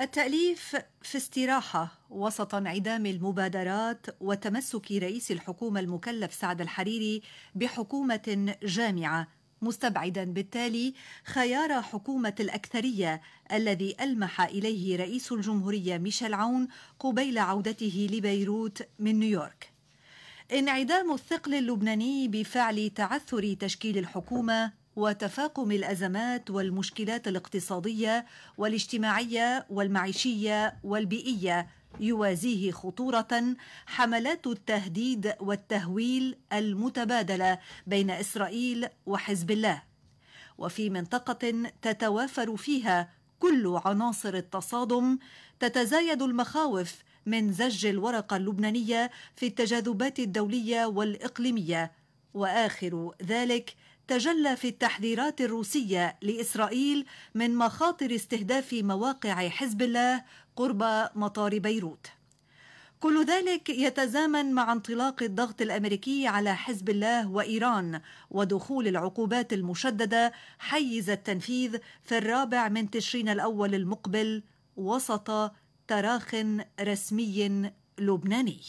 التأليف في استراحة وسط انعدام المبادرات وتمسك رئيس الحكومة المكلف سعد الحريري بحكومة جامعة مستبعدا بالتالي خيار حكومة الأكثرية الذي ألمح إليه رئيس الجمهورية ميشيل عون قبيل عودته لبيروت من نيويورك. انعدام الثقل اللبناني بفعل تعثر تشكيل الحكومة وتفاقم الازمات والمشكلات الاقتصاديه والاجتماعيه والمعيشيه والبيئيه يوازيه خطوره حملات التهديد والتهويل المتبادله بين اسرائيل وحزب الله وفي منطقه تتوافر فيها كل عناصر التصادم تتزايد المخاوف من زج الورقه اللبنانيه في التجاذبات الدوليه والاقليميه واخر ذلك تجلى في التحذيرات الروسية لإسرائيل من مخاطر استهداف مواقع حزب الله قرب مطار بيروت. كل ذلك يتزامن مع انطلاق الضغط الامريكي على حزب الله وايران ودخول العقوبات المشدده حيز التنفيذ في الرابع من تشرين الاول المقبل وسط تراخ رسمي لبناني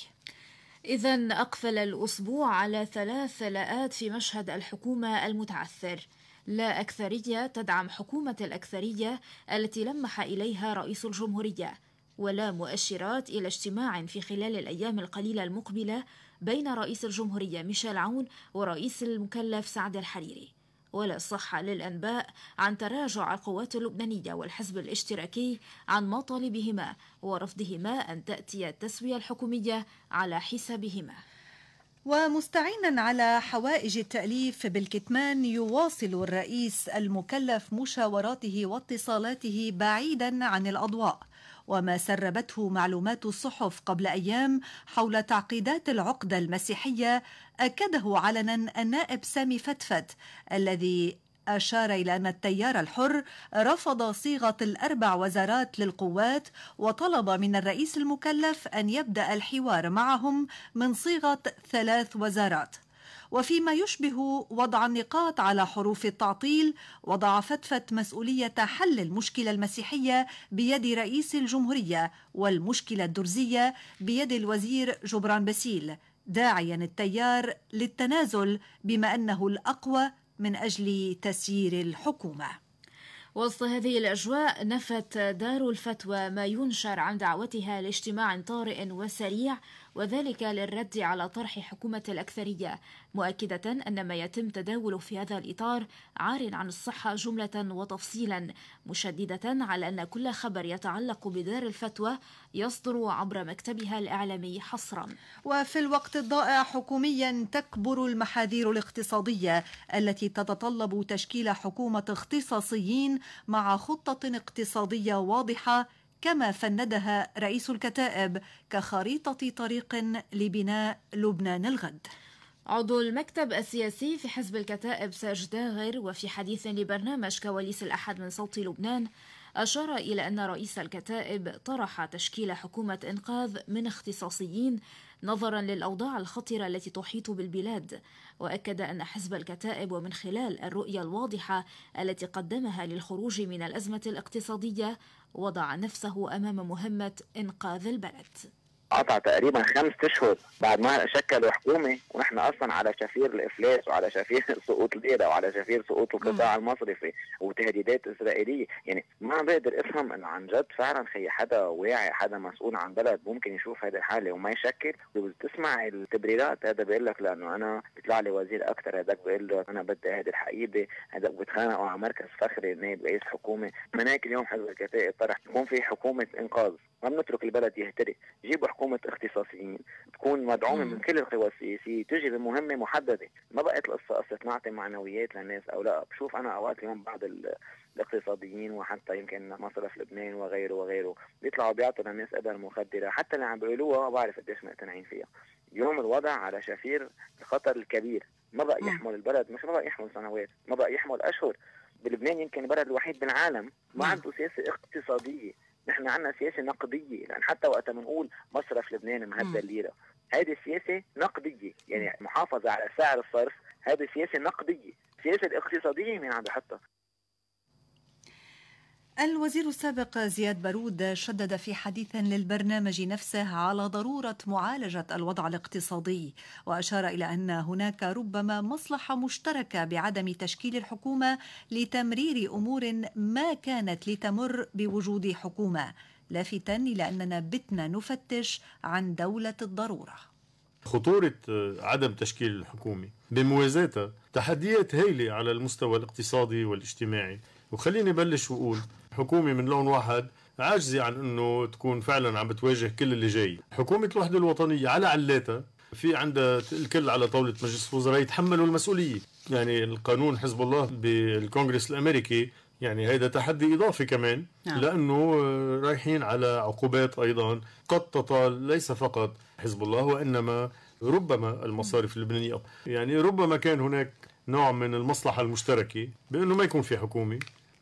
إذا أقفل الأسبوع على ثلاث لاءات في مشهد الحكومة المتعثر لا أكثرية تدعم حكومة الأكثرية التي لمح إليها رئيس الجمهورية ولا مؤشرات إلى اجتماع في خلال الأيام القليلة المقبلة بين رئيس الجمهورية ميشيل عون ورئيس المكلف سعد الحريري ولا صحة للأنباء عن تراجع القوات اللبنانية والحزب الاشتراكي عن مطالبهما ورفضهما أن تأتي التسوية الحكومية على حسابهما ومستعينا على حوائج التأليف بالكتمان يواصل الرئيس المكلف مشاوراته واتصالاته بعيدا عن الأضواء وما سربته معلومات الصحف قبل أيام حول تعقيدات العقدة المسيحية أكده علنا النائب سامي فتفت الذي أشار إلى أن التيار الحر رفض صيغة الأربع وزارات للقوات وطلب من الرئيس المكلف أن يبدأ الحوار معهم من صيغة ثلاث وزارات وفيما يشبه وضع النقاط على حروف التعطيل وضع فتفة مسؤولية حل المشكلة المسيحية بيد رئيس الجمهورية والمشكلة الدرزية بيد الوزير جبران باسيل داعيا التيار للتنازل بما أنه الأقوى من أجل تسيير الحكومة وسط هذه الأجواء نفت دار الفتوى ما ينشر عن دعوتها لاجتماع طارئ وسريع وذلك للرد على طرح حكومة الأكثرية مؤكدة أن ما يتم تداوله في هذا الإطار عار عن الصحة جملة وتفصيلا مشددة على أن كل خبر يتعلق بدار الفتوى يصدر عبر مكتبها الإعلامي حصرا وفي الوقت الضائع حكوميا تكبر المحاذير الاقتصادية التي تتطلب تشكيل حكومة اختصاصيين مع خطة اقتصادية واضحة كما فندها رئيس الكتائب كخريطة طريق لبناء لبنان الغد عضو المكتب السياسي في حزب الكتائب ساج داغر وفي حديث لبرنامج كواليس الأحد من صوت لبنان أشار إلى أن رئيس الكتائب طرح تشكيل حكومة إنقاذ من اختصاصيين نظرا للأوضاع الخطرة التي تحيط بالبلاد وأكد أن حزب الكتائب ومن خلال الرؤية الواضحة التي قدمها للخروج من الأزمة الاقتصادية وضع نفسه امام مهمه انقاذ البلد قطع تقريبا خمس اشهر بعد ما شكلوا حكومه ونحن اصلا على شفير الافلاس وعلى شفير سقوط الليره وعلى شفير سقوط القطاع المصرفي وتهديدات اسرائيليه يعني ما بقدر افهم انه عن جد فعلا خي حدا واعي حدا مسؤول عن بلد ممكن يشوف هذه الحاله وما يشكل وبتسمع التبريرات هذا بيقول لك لانه انا بيطلع لي وزير اكثر هذاك بيقول له انا بدي هذه الحقيبه هذاك بيتخانقوا على مركز فخري نائب رئيس حكومه من هيك اليوم حزب الكفاءه طرح يكون في حكومه انقاذ ما بنترك البلد يهتري جيبوا حكومه اختصاصيين تكون مدعومه من كل القوى السياسيه تجي بمهمه محدده ما بقت القصه قصه نعطي معنويات للناس او لا بشوف انا اوقات اليوم بعض الاقتصاديين وحتى يمكن مصرف لبنان وغيره وغيره بيطلعوا بيعطوا للناس قدر مخدره حتى اللي عم بيقولوها ما بعرف قديش مقتنعين فيها اليوم الوضع على شفير الخطر الكبير ما بقى يحمل البلد مش ما بقى يحمل سنوات ما بقى يحمل اشهر بلبنان يمكن البلد الوحيد بالعالم ما عنده سياسه اقتصاديه نحن عندنا سياسه نقديه لان يعني حتى وقت بنقول مصرف لبنان مهدى الليره هذه سياسه نقديه يعني محافظه على سعر الصرف هذه سياسه نقديه السياسه الاقتصاديه مين عم بحطها الوزير السابق زياد بارود شدد في حديث للبرنامج نفسه على ضروره معالجه الوضع الاقتصادي واشار الى ان هناك ربما مصلحه مشتركه بعدم تشكيل الحكومه لتمرير امور ما كانت لتمر بوجود حكومه لافتا الى اننا بتنا نفتش عن دوله الضروره خطوره آه، عدم تشكيل الحكومه بموازاتها تحديات هائله على المستوى الاقتصادي والاجتماعي وخليني بلش واقول حكومه من لون واحد عاجزه عن انه تكون فعلا عم بتواجه كل اللي جاي حكومه الوحده الوطنيه على علاتها في عندها الكل على طاوله مجلس الوزراء يتحملوا المسؤوليه يعني القانون حزب الله بالكونغرس الامريكي يعني هذا تحدي اضافي كمان نعم. لانه رايحين على عقوبات ايضا قد تطال ليس فقط حزب الله وانما ربما المصارف اللبنانيه يعني ربما كان هناك نوع من المصلحه المشتركه بانه ما يكون في حكومه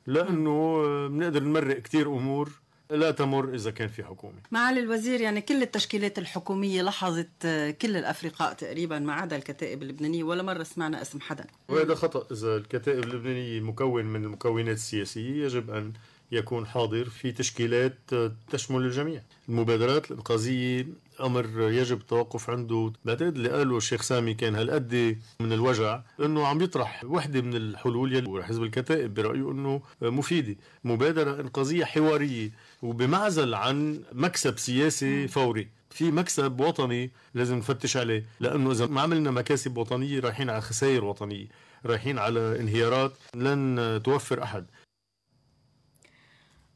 لانه بنقدر نمرق كثير امور لا تمر اذا كان في حكومه معالي الوزير يعني كل التشكيلات الحكوميه لاحظت آه، كل الافرقاء تقريبا ما عدا الكتائب اللبنانيه ولا مره سمعنا اسم حدا وهذا خطا اذا الكتائب اللبنانيه مكون من المكونات السياسيه يجب ان يكون حاضر في تشكيلات تشمل الجميع المبادرات الإنقاذية أمر يجب التوقف عنده بعتقد اللي قاله الشيخ سامي كان هالقد من الوجع أنه عم يطرح وحدة من الحلول يلي حزب الكتائب برأيه أنه مفيدة مبادرة إنقاذية حوارية وبمعزل عن مكسب سياسي فوري في مكسب وطني لازم نفتش عليه لانه اذا ما عملنا مكاسب وطنيه رايحين على خسائر وطنيه رايحين على انهيارات لن توفر احد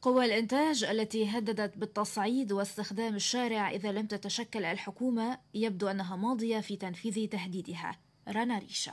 قوى الإنتاج التي هددت بالتصعيد واستخدام الشارع إذا لم تتشكل الحكومة يبدو أنها ماضية في تنفيذ تهديدها رنا ريشا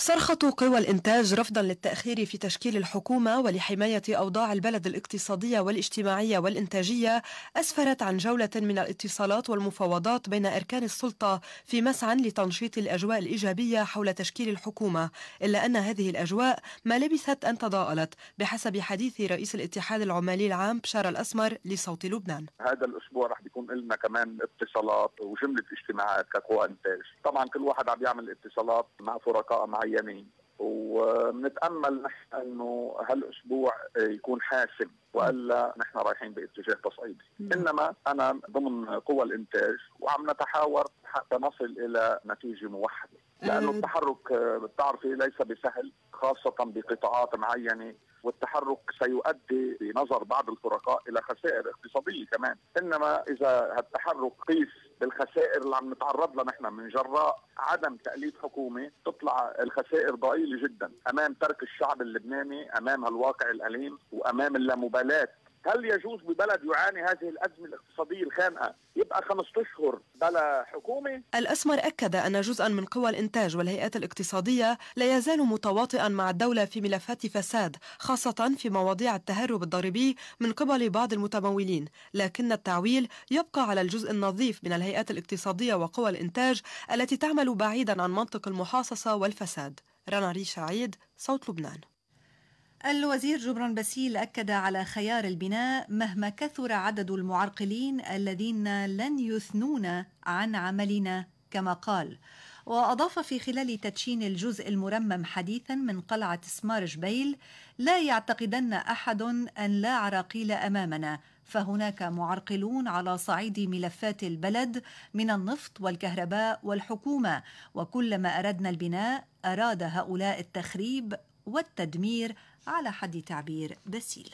صرخة قوى الإنتاج رفضا للتأخير في تشكيل الحكومة ولحماية أوضاع البلد الاقتصادية والاجتماعية والإنتاجية أسفرت عن جولة من الاتصالات والمفاوضات بين أركان السلطة في مسعى لتنشيط الأجواء الإيجابية حول تشكيل الحكومة إلا أن هذه الأجواء ما لبثت أن تضاءلت بحسب حديث رئيس الاتحاد العمالي العام بشار الأسمر لصوت لبنان هذا الأسبوع رح بيكون لنا كمان اتصالات وجملة اجتماعات كقوى إنتاج طبعا كل واحد عم يعمل اتصالات مع فرقاء مع ايامين ونتامل نحن انه هالاسبوع يكون حاسم والا نحن رايحين باتجاه تصعيدي، انما انا ضمن قوى الانتاج وعم نتحاور حتى نصل الى نتيجه موحده، لانه التحرك بتعرفي ليس بسهل خاصه بقطاعات معينه والتحرك سيؤدي بنظر بعض الفرقاء الى خسائر اقتصاديه كمان، انما اذا التحرك قيس بالخسائر اللي عم نتعرض لها نحن من جراء عدم تأليف حكومة تطلع الخسائر ضئيلة جدا أمام ترك الشعب اللبناني أمام هالواقع الأليم وأمام اللامبالاة هل يجوز ببلد يعاني هذه الأزمة الاقتصادية الخانقة يبقى خمسة أشهر بلا حكومة؟ الأسمر أكد أن جزءا من قوى الإنتاج والهيئات الاقتصادية لا يزال متواطئا مع الدولة في ملفات فساد خاصة في مواضيع التهرب الضريبي من قبل بعض المتمولين لكن التعويل يبقى على الجزء النظيف من الهيئات الاقتصادية وقوى الإنتاج التي تعمل بعيدا عن منطق المحاصصة والفساد رنا ريش عيد صوت لبنان الوزير جبران باسيل أكد على خيار البناء مهما كثر عدد المعرقلين الذين لن يثنون عن عملنا كما قال وأضاف في خلال تدشين الجزء المرمم حديثا من قلعة سمار جبيل لا يعتقدن أحد أن لا عراقيل أمامنا فهناك معرقلون على صعيد ملفات البلد من النفط والكهرباء والحكومة وكلما أردنا البناء أراد هؤلاء التخريب والتدمير على حد تعبير بسيل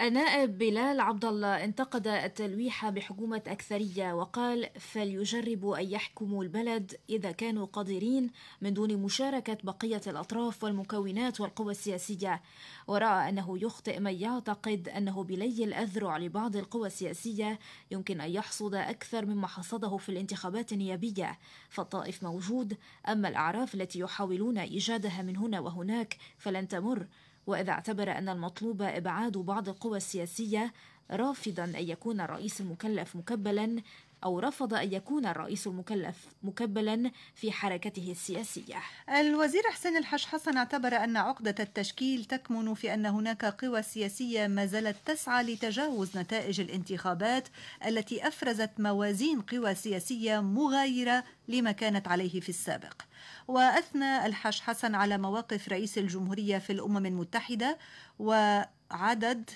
النائب بلال عبد الله انتقد التلويح بحكومة أكثرية وقال فليجربوا أن يحكموا البلد إذا كانوا قادرين من دون مشاركة بقية الأطراف والمكونات والقوى السياسية ورأى أنه يخطئ من يعتقد أنه بلي الأذرع لبعض القوى السياسية يمكن أن يحصد أكثر مما حصده في الانتخابات النيابية فالطائف موجود أما الأعراف التي يحاولون إيجادها من هنا وهناك فلن تمر وإذا اعتبر أن المطلوب إبعاد بعض القوى السياسية رافضا أن يكون الرئيس المكلف مكبلا أو رفض أن يكون الرئيس المكلف مكبلا في حركته السياسية الوزير حسين الحش حسن اعتبر أن عقدة التشكيل تكمن في أن هناك قوى سياسية ما زالت تسعى لتجاوز نتائج الانتخابات التي أفرزت موازين قوى سياسية مغايرة لما كانت عليه في السابق وأثنى الحش حسن على مواقف رئيس الجمهورية في الأمم المتحدة وعدد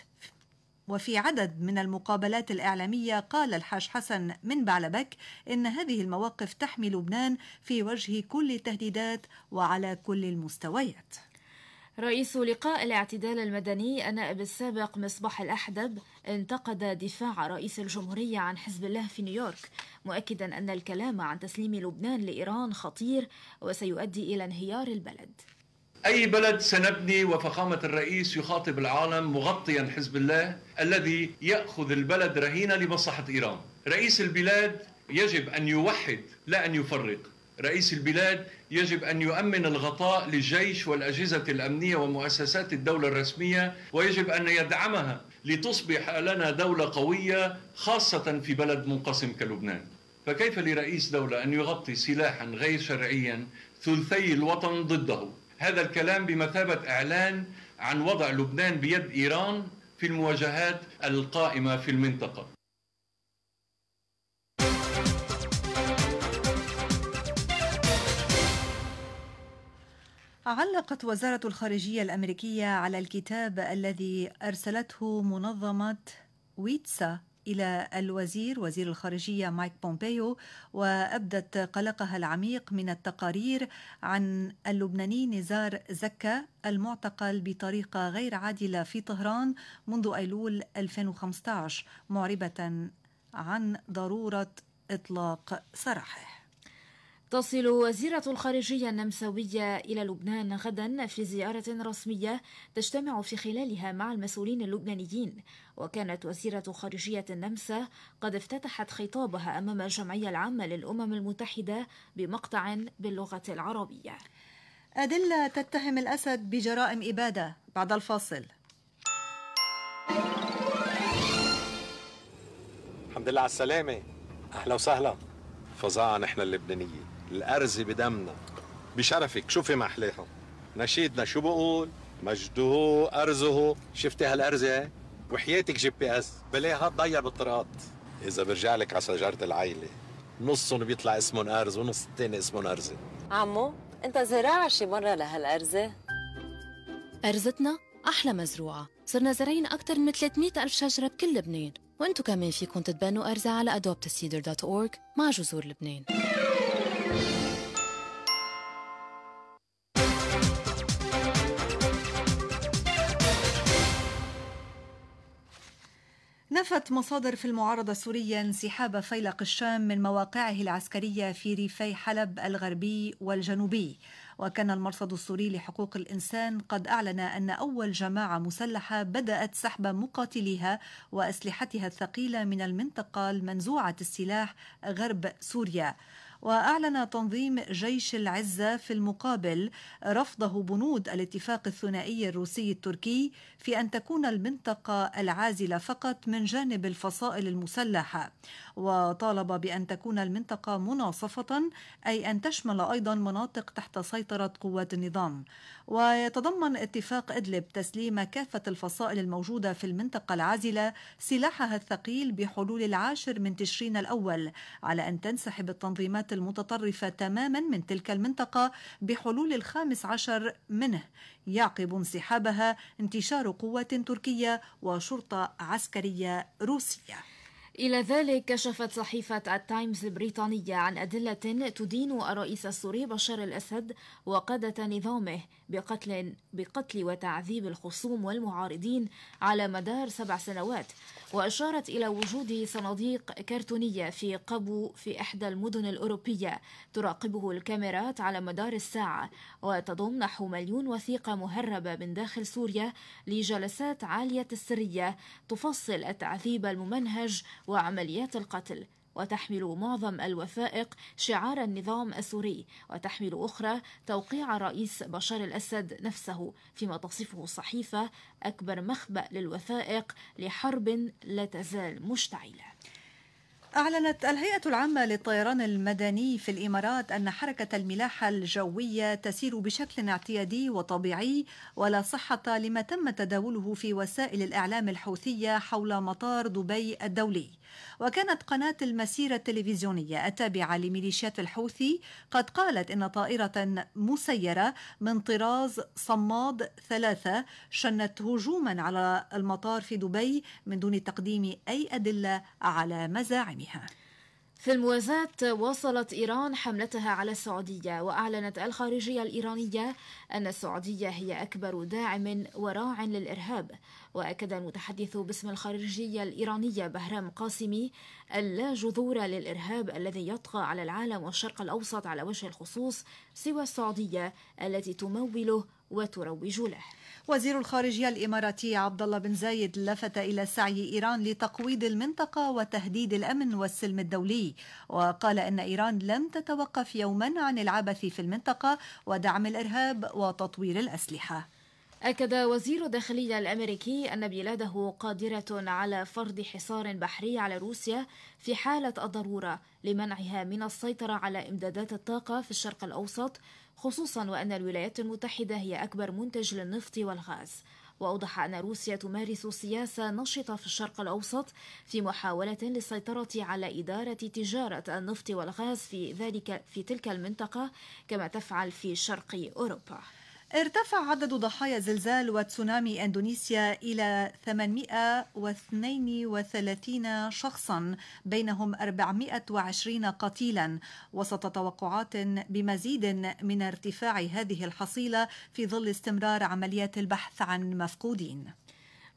وفي عدد من المقابلات الإعلامية قال الحاج حسن من بعلبك إن هذه المواقف تحمي لبنان في وجه كل التهديدات وعلى كل المستويات رئيس لقاء الاعتدال المدني النائب السابق مصباح الأحدب انتقد دفاع رئيس الجمهورية عن حزب الله في نيويورك مؤكدا أن الكلام عن تسليم لبنان لإيران خطير وسيؤدي إلى انهيار البلد أي بلد سنبني وفخامة الرئيس يخاطب العالم مغطيا حزب الله الذي يأخذ البلد رهينة لمصلحة إيران رئيس البلاد يجب أن يوحد لا أن يفرق رئيس البلاد يجب أن يؤمن الغطاء للجيش والأجهزة الأمنية ومؤسسات الدولة الرسمية ويجب أن يدعمها لتصبح لنا دولة قوية خاصة في بلد منقسم كلبنان فكيف لرئيس دولة أن يغطي سلاحا غير شرعيا ثلثي الوطن ضده هذا الكلام بمثابة إعلان عن وضع لبنان بيد إيران في المواجهات القائمة في المنطقة علقت وزارة الخارجية الأمريكية على الكتاب الذي أرسلته منظمة ويتسا إلى الوزير وزير الخارجية مايك بومبيو وأبدت قلقها العميق من التقارير عن اللبناني نزار زكا المعتقل بطريقة غير عادلة في طهران منذ أيلول 2015 معربة عن ضرورة إطلاق سراحه تصل وزيرة الخارجية النمساوية إلى لبنان غدا في زيارة رسمية تجتمع في خلالها مع المسؤولين اللبنانيين وكانت وزيرة خارجية النمسا قد افتتحت خطابها أمام الجمعية العامة للأمم المتحدة بمقطع باللغة العربية أدلة تتهم الأسد بجرائم إبادة بعد الفاصل الحمد لله على السلامة أهلا وسهلا فظاعة نحن اللبنانيين الأرز بدمنا بشرفك شوفي ما احلاها نشيدنا شو بقول مجده أرزه شفتي هالأرزة إيه؟ وحياتك جي بي اس بلاها تضيع بالطرقات إذا برجع لك على شجرة العيلة نصهم بيطلع اسمهم أرز ونص الثاني اسمهم أرزة عمو أنت زراعة شي مرة لهالأرزة؟ أرزتنا أحلى مزروعة صرنا زارعين أكثر من 300 ألف شجرة بكل لبنان وانتو كمان فيكن تتبنوا أرزة على adoptacedar.org مع جذور لبنان نفت مصادر في المعارضة السورية انسحاب فيلق الشام من مواقعه العسكرية في ريفي حلب الغربي والجنوبي وكان المرصد السوري لحقوق الإنسان قد أعلن أن أول جماعة مسلحة بدأت سحب مقاتليها وأسلحتها الثقيلة من المنطقة المنزوعة السلاح غرب سوريا وأعلن تنظيم جيش العزة في المقابل رفضه بنود الاتفاق الثنائي الروسي التركي في أن تكون المنطقة العازلة فقط من جانب الفصائل المسلحة وطالب بأن تكون المنطقة مناصفة أي أن تشمل أيضا مناطق تحت سيطرة قوات النظام ويتضمن اتفاق إدلب تسليم كافة الفصائل الموجودة في المنطقة العازلة سلاحها الثقيل بحلول العاشر من تشرين الأول على أن تنسحب التنظيمات القوات المتطرفة تماما من تلك المنطقة بحلول الخامس عشر منه يعقب انسحابها انتشار قوات تركية وشرطة عسكرية روسية إلى ذلك كشفت صحيفة التايمز البريطانية عن أدلة تدين الرئيس السوري بشار الأسد وقادة نظامه بقتل, بقتل وتعذيب الخصوم والمعارضين على مدار سبع سنوات وأشارت إلى وجود صناديق كرتونية في قبو في إحدى المدن الأوروبية تراقبه الكاميرات على مدار الساعة وتضم نحو مليون وثيقة مهربة من داخل سوريا لجلسات عالية السرية تفصل التعذيب الممنهج وعمليات القتل وتحمل معظم الوثائق شعار النظام السوري وتحمل أخرى توقيع رئيس بشار الأسد نفسه فيما تصفه الصحيفة أكبر مخبأ للوثائق لحرب لا تزال مشتعلة أعلنت الهيئة العامة للطيران المدني في الإمارات أن حركة الملاحة الجوية تسير بشكل اعتيادي وطبيعي ولا صحة لما تم تداوله في وسائل الإعلام الحوثية حول مطار دبي الدولي. وكانت قناة المسيرة التلفزيونية التابعة لميليشيات الحوثي قد قالت إن طائرة مسيرة من طراز صماد ثلاثة شنت هجوما على المطار في دبي من دون تقديم أي أدلة على مزاعمها في الموازاة واصلت إيران حملتها على السعودية وأعلنت الخارجية الإيرانية أن السعودية هي أكبر داعم وراع للإرهاب وأكد المتحدث باسم الخارجية الإيرانية بهرام قاسمي ألا جذور للإرهاب الذي يطغى على العالم والشرق الأوسط على وجه الخصوص سوى السعودية التي تموله وتروج له وزير الخارجية الإماراتي عبد الله بن زايد لفت إلى سعي إيران لتقويض المنطقة وتهديد الأمن والسلم الدولي وقال أن إيران لم تتوقف يوما عن العبث في المنطقة ودعم الإرهاب وتطوير الأسلحة أكد وزير الداخلية الأمريكي أن بلاده قادرة على فرض حصار بحري على روسيا في حالة الضرورة لمنعها من السيطرة على إمدادات الطاقة في الشرق الأوسط خصوصا وأن الولايات المتحدة هي أكبر منتج للنفط والغاز وأوضح أن روسيا تمارس سياسة نشطة في الشرق الأوسط في محاولة للسيطرة على إدارة تجارة النفط والغاز في ذلك في تلك المنطقة كما تفعل في شرق أوروبا ارتفع عدد ضحايا زلزال وتسونامي اندونيسيا الى 832 شخصا بينهم 420 قتيلا وسط توقعات بمزيد من ارتفاع هذه الحصيله في ظل استمرار عمليات البحث عن مفقودين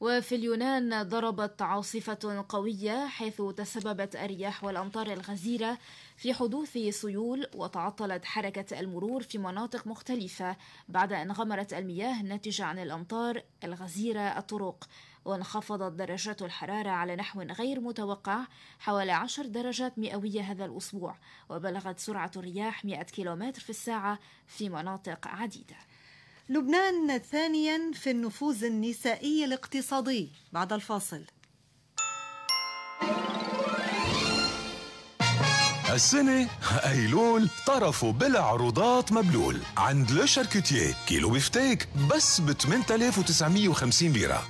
وفي اليونان ضربت عاصفة قوية حيث تسببت الرياح والأمطار الغزيرة في حدوث سيول وتعطلت حركة المرور في مناطق مختلفة بعد أن غمرت المياه ناتجة عن الأمطار الغزيرة الطرق وانخفضت درجات الحرارة على نحو غير متوقع حوالي 10 درجات مئوية هذا الأسبوع وبلغت سرعة الرياح 100 كيلومتر في الساعة في مناطق عديدة لبنان ثانيا في النفوذ النسائي الاقتصادي بعد الفاصل السنة أيلول طرفوا بالعروضات مبلول عند لو شاركوتيه كيلو بفتيك بس ب 8950 ليرة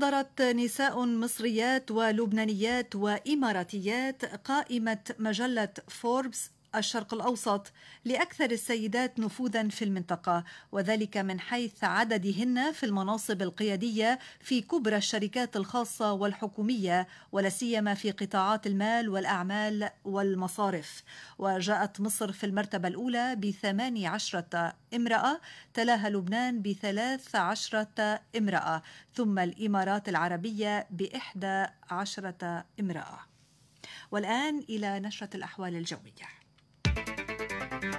صدرت نساء مصريات ولبنانيات وإماراتيات قائمة مجلة فوربس الشرق الاوسط لاكثر السيدات نفوذا في المنطقه وذلك من حيث عددهن في المناصب القياديه في كبرى الشركات الخاصه والحكوميه ولا سيما في قطاعات المال والاعمال والمصارف وجاءت مصر في المرتبه الاولى بثماني عشره امراه تلاها لبنان بثلاث عشره امراه ثم الامارات العربيه باحدى عشره امراه والان الى نشره الاحوال الجويه الجو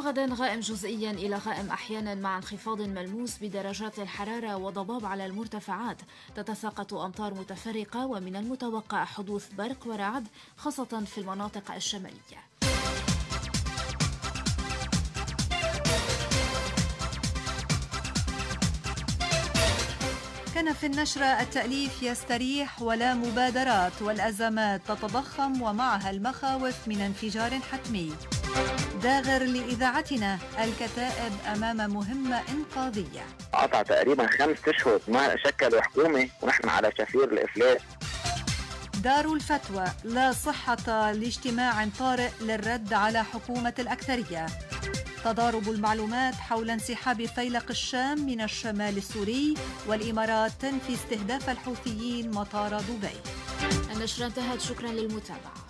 غدا غائم جزئيا إلى غائم أحيانا مع انخفاض ملموس بدرجات الحرارة وضباب على المرتفعات تتساقط أمطار متفرقة ومن المتوقع حدوث برق ورعد خاصة في المناطق الشمالية كان في النشرة التأليف يستريح ولا مبادرات والأزمات تتضخم ومعها المخاوف من انفجار حتمي داغر لإذاعتنا الكتائب أمام مهمة إنقاذية قطع تقريبا خمس أشهر ما شكلوا حكومة ونحن على شفير الإفلاس دار الفتوى لا صحة لاجتماع طارئ للرد على حكومة الأكثرية تضارب المعلومات حول انسحاب فيلق الشام من الشمال السوري والإمارات تنفي استهداف الحوثيين مطار دبي النشرة انتهت شكرا للمتابعة